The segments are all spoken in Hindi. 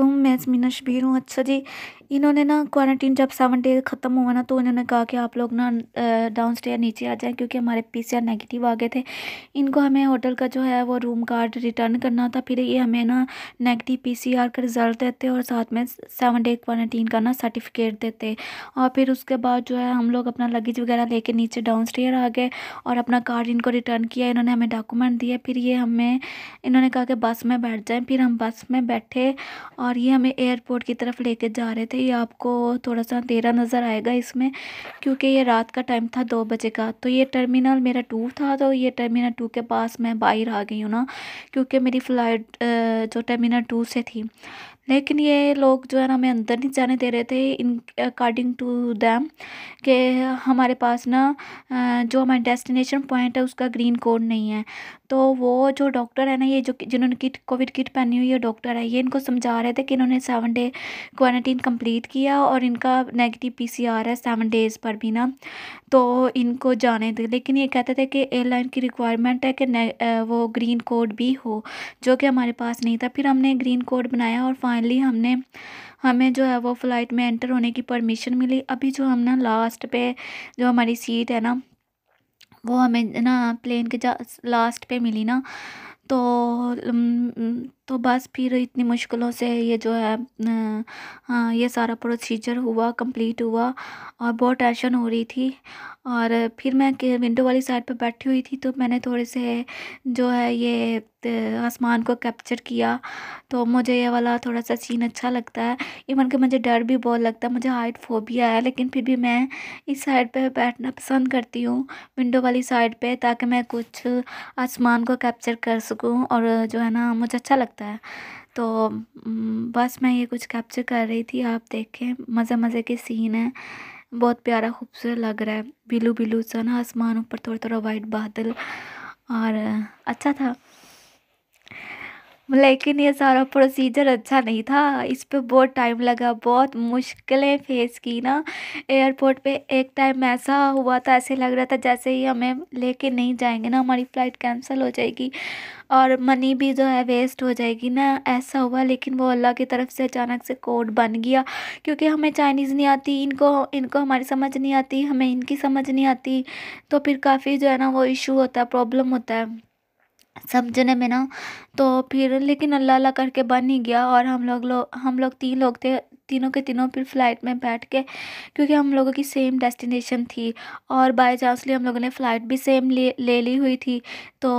मैं अस्मिना शबीर हूँ अच्छा जी इन्होंने ना क्वारंटीन जब सेवन डेज ख़त्म हुआ ना तो इन्होंने कहा कि आप लोग ना डाउन स्टेयर नीचे आ जाएं क्योंकि हमारे पी सी आर नेगेटिव आ गए थे इनको हमें होटल का जो है वो रूम कार्ड रिटर्न करना था फिर ये हमें ना नेगेटिव पी सी आर का रिज़ल्ट देते और साथ में सेवन डे क्वारंटीन का ना सर्टिफिकेट देते और फिर उसके बाद जो है हम लोग अपना लगेज वगैरह कर नीचे डाउन स्टेयर आ गए और अपना कार्ड इनको रिटर्न किया इन्होंने हमें डॉक्यूमेंट दिए फिर ये हमें इन्होंने कहा कि बस में बैठ जाएँ फिर हम बस में बैठे और ये हमें एयरपोर्ट की तरफ कर जा रहे थे ही आपको थोड़ा सा अंधेरा नज़र आएगा इसमें क्योंकि ये रात का टाइम था दो बजे का तो ये टर्मिनल मेरा टू था तो ये टर्मिनल टू के पास मैं बाहर आ गई हूँ ना क्योंकि मेरी फ़्लाइट जो टर्मिनल टू से थी लेकिन ये लोग जो है ना हमें अंदर नहीं जाने दे रहे थे इन अकॉर्डिंग टू दैम कि हमारे पास ना जो हमारे डेस्टिनेशन पॉइंट है उसका ग्रीन कोड नहीं है तो वो जो डॉक्टर है ना ये जो जिन्होंने किट कोविड किट पहनी हुई है डॉक्टर है ये इनको समझा रहे थे कि इन्होंने सेवन डे क्वारंटीन कंप्लीट किया और इनका नेगेटिव पीसीआर है सेवन डेज़ पर भी ना तो इनको जाने दे लेकिन ये कहते थे कि एयरलाइन की रिक्वायरमेंट है कि वो ग्रीन कोड भी हो जो कि हमारे पास नहीं था फिर हमने ग्रीन कोड बनाया और फाइनली हमने हमें जो है वो फ़्लाइट में एंटर होने की परमिशन मिली अभी जो हम ना लास्ट पे जो हमारी सीट है ना वो हमें ना प्लेन के जा लास्ट पे मिली ना तो तो बस फिर इतनी मुश्किलों से ये जो है ये सारा प्रोसीजर हुआ कंप्लीट हुआ और बहुत टेंशन हो रही थी और फिर मैं विंडो वाली साइड पर बैठी हुई थी तो मैंने थोड़े से जो है ये आसमान को कैप्चर किया तो मुझे ये वाला थोड़ा सा सीन अच्छा लगता है इवन कि मुझे डर भी बहुत लगता है मुझे हाइट फोबिया है लेकिन फिर भी मैं इस साइड पे बैठना पसंद करती हूँ विंडो वाली साइड पे ताकि मैं कुछ आसमान को कैप्चर कर सकूँ और जो है ना मुझे अच्छा लगता है होता है तो बस मैं ये कुछ कैप्चर कर रही थी आप देखें मज़े मज़े के सीन हैं बहुत प्यारा खूबसूरत लग रहा है बिलू बिलू सा ना आसमान ऊपर थोड़ा थोड़ा वाइट बादल और अच्छा था लेकिन ये सारा प्रोसीजर अच्छा नहीं था इस पर बहुत टाइम लगा बहुत मुश्किलें फेस की ना एयरपोर्ट पे एक टाइम ऐसा हुआ था ऐसे लग रहा था जैसे ही हमें लेके नहीं जाएंगे ना हमारी फ़्लाइट कैंसिल हो जाएगी और मनी भी जो है वेस्ट हो जाएगी ना ऐसा हुआ लेकिन वो अल्लाह की तरफ से अचानक से कोड बन गया क्योंकि हमें चाइनीज़ नहीं आती इनको इनको हमारी समझ नहीं आती हमें इनकी समझ नहीं आती तो फिर काफ़ी जो है ना वो इशू होता है प्रॉब्लम होता है समझने में ना तो फिर लेकिन अल्लाह अल्लाह करके बन ही गया और हम लोग लो हम लोग तीन लोग थे तीनों के तीनों फिर फ़्लाइट में बैठ के क्योंकि हम लोगों की सेम डेस्टिनेशन थी और बाई लिए हम लोगों ने फ़्लाइट भी सेम ले ले ली हुई थी तो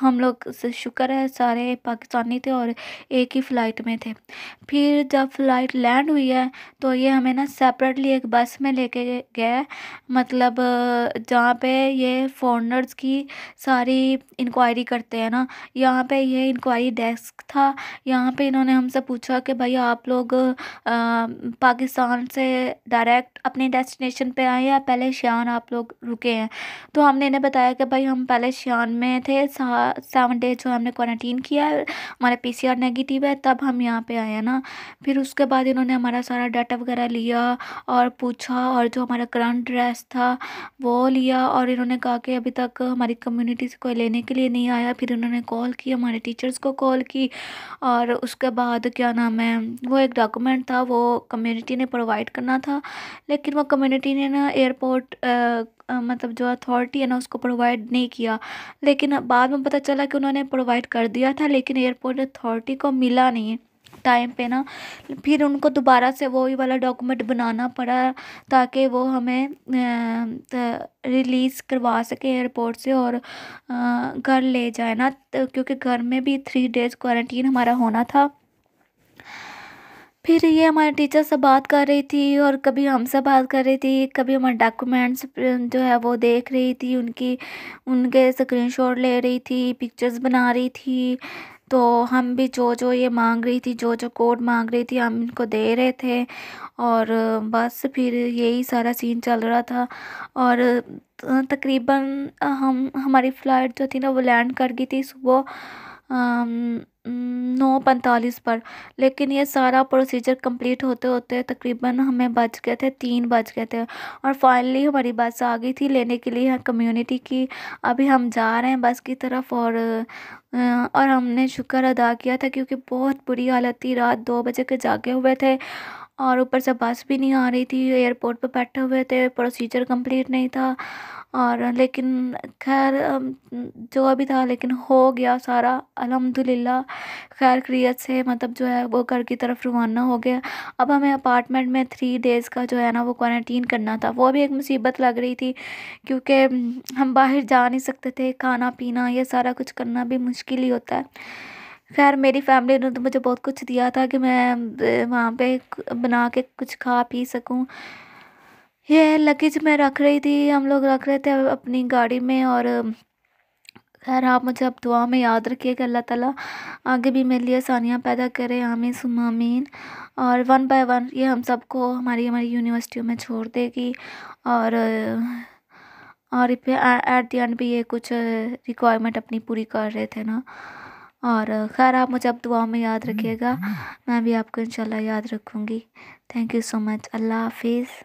हम लोग शुक्र है सारे पाकिस्तानी थे और एक ही फ़्लाइट में थे फिर जब फ़्लाइट लैंड हुई है तो ये हमें ना सेपरेटली एक बस में लेके गए मतलब जहाँ पे ये फॉरनर्स की सारी इंक्वायरी करते हैं ना यहाँ पे ये इंक्वायरी डेस्क था यहाँ पे इन्होंने हमसे पूछा कि भाई आप लोग पाकिस्तान से डायरेक्ट अपने डेस्टिनेशन पे आए या पहले शान आप लोग रुके हैं तो हमने इन्हें बताया कि भाई हम पहले शान में थे सेवन डेज जो हमने क्वारंटीन किया है हमारा पी नेगेटिव है तब हम यहाँ पे आए हैं ना फिर उसके बाद इन्होंने हमारा सारा डाटा वगैरह लिया और पूछा और जो हमारा करंट ड्रेस था वो लिया और इन्होंने कहा कि अभी तक हमारी कम्यूनिटी से कोई लेने के लिए नहीं आया फिर उन्होंने कॉल की हमारे टीचर्स को कॉल की और उसके बाद क्या नाम है वो एक डॉक्यूमेंट इक्विपमेंट था वो कम्युनिटी ने प्रोवाइड करना था लेकिन वो कम्युनिटी ने ना एयरपोर्ट मतलब जो अथॉरिटी है ना उसको प्रोवाइड नहीं किया लेकिन बाद में पता चला कि उन्होंने प्रोवाइड कर दिया था लेकिन एयरपोर्ट अथॉरिटी को मिला नहीं टाइम पे ना फिर उनको दोबारा से वो ही वाला डॉक्यूमेंट बनाना पड़ा ताकि वो हमें रिलीज़ करवा सके एयरपोर्ट से और घर ले जाए ना क्योंकि घर में भी थ्री डेज़ क्वारंटीन हमारा होना था फिर ये हमारे टीचर से बात कर रही थी और कभी हमसे बात कर रही थी कभी हमारे डॉक्यूमेंट्स जो है वो देख रही थी उनकी उनके स्क्रीनशॉट ले रही थी पिक्चर्स बना रही थी तो हम भी जो जो ये मांग रही थी जो जो कोड मांग रही थी हम इनको दे रहे थे और बस फिर यही सारा सीन चल रहा था और तकरीबन हम हमारी फ़्लाइट जो थी ना वो लैंड कर गई थी सुबह नौ पैंतालीस पर लेकिन ये सारा प्रोसीजर कंप्लीट होते होते तकरीबन हमें बच गए थे तीन बज गए थे और फाइनली हमारी बस आ गई थी लेने के लिए कम्युनिटी की अभी हम जा रहे हैं बस की तरफ और और हमने शुक्र अदा किया था क्योंकि बहुत बुरी हालत थी रात दो बजे के जागे हुए थे और ऊपर से बस भी नहीं आ रही थी एयरपोर्ट पर बैठे हुए थे प्रोसीजर कम्प्लीट नहीं था और लेकिन खैर जो अभी था लेकिन हो गया सारा अलहमदिल्ला खैर क्रियत से मतलब जो है वो घर की तरफ रवाना हो गया अब हमें अपार्टमेंट में थ्री डेज़ का जो है ना वो क्वारंटीन करना था वो भी एक मुसीबत लग रही थी क्योंकि हम बाहर जा नहीं सकते थे खाना पीना ये सारा कुछ करना भी मुश्किल ही होता है खैर मेरी फैमिली ने तो मुझे बहुत कुछ दिया था कि मैं वहाँ पर बना के कुछ खा पी सकूँ ये लगेज मैं रख रही थी हम लोग रख रहे थे अपनी गाड़ी में और खैर आप मुझे अब दुआ में याद रखिएगा अल्लाह ताला आगे भी मेरे लिए आसानियाँ पैदा करे आमीन सुमामीन और वन बाय वन ये हम सबको हमारी हमारी यूनिवर्सिटियों में छोड़ देगी और और एट द एंड भी ये कुछ रिक्वायरमेंट अपनी पूरी कर रहे थे ना और खैर आप मुझे अब दुआ में याद रखिएगा हम्म, हम्म। मैं भी आपको इंशाल्लाह याद रखूँगी थैंक यू सो मच अल्लाह हाफिज़